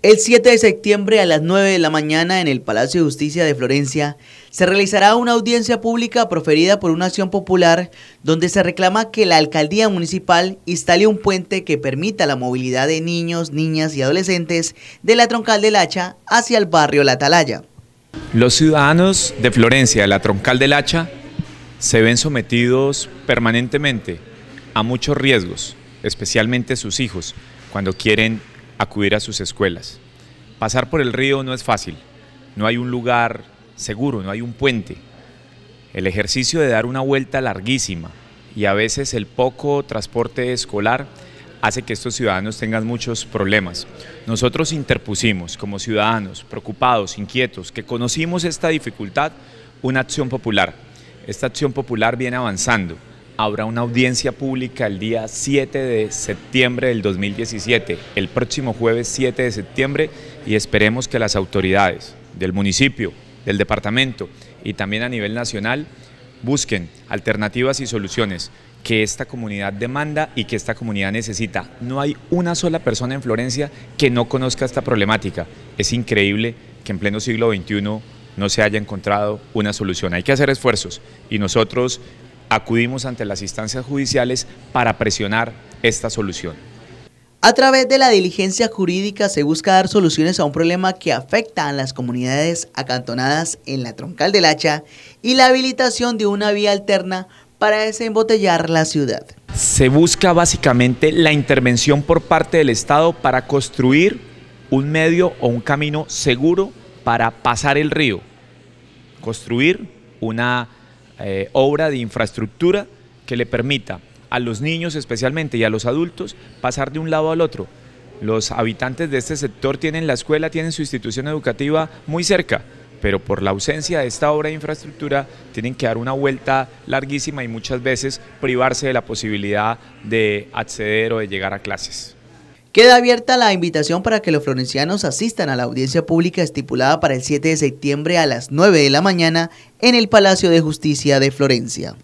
El 7 de septiembre a las 9 de la mañana en el Palacio de Justicia de Florencia se realizará una audiencia pública proferida por una acción popular donde se reclama que la alcaldía municipal instale un puente que permita la movilidad de niños, niñas y adolescentes de la troncal del Hacha hacia el barrio La Talaya. Los ciudadanos de Florencia, de la troncal del Hacha, se ven sometidos permanentemente a muchos riesgos, especialmente sus hijos, cuando quieren acudir a sus escuelas. Pasar por el río no es fácil, no hay un lugar seguro, no hay un puente. El ejercicio de dar una vuelta larguísima y a veces el poco transporte escolar hace que estos ciudadanos tengan muchos problemas. Nosotros interpusimos como ciudadanos preocupados, inquietos, que conocimos esta dificultad, una acción popular. Esta acción popular viene avanzando habrá una audiencia pública el día 7 de septiembre del 2017, el próximo jueves 7 de septiembre, y esperemos que las autoridades del municipio, del departamento y también a nivel nacional busquen alternativas y soluciones que esta comunidad demanda y que esta comunidad necesita. No hay una sola persona en Florencia que no conozca esta problemática. Es increíble que en pleno siglo XXI no se haya encontrado una solución. Hay que hacer esfuerzos y nosotros acudimos ante las instancias judiciales para presionar esta solución. A través de la diligencia jurídica se busca dar soluciones a un problema que afecta a las comunidades acantonadas en la troncal del Hacha y la habilitación de una vía alterna para desembotellar la ciudad. Se busca básicamente la intervención por parte del Estado para construir un medio o un camino seguro para pasar el río, construir una eh, obra de infraestructura que le permita a los niños especialmente y a los adultos pasar de un lado al otro. Los habitantes de este sector tienen la escuela, tienen su institución educativa muy cerca, pero por la ausencia de esta obra de infraestructura tienen que dar una vuelta larguísima y muchas veces privarse de la posibilidad de acceder o de llegar a clases. Queda abierta la invitación para que los florencianos asistan a la audiencia pública estipulada para el 7 de septiembre a las 9 de la mañana en el Palacio de Justicia de Florencia.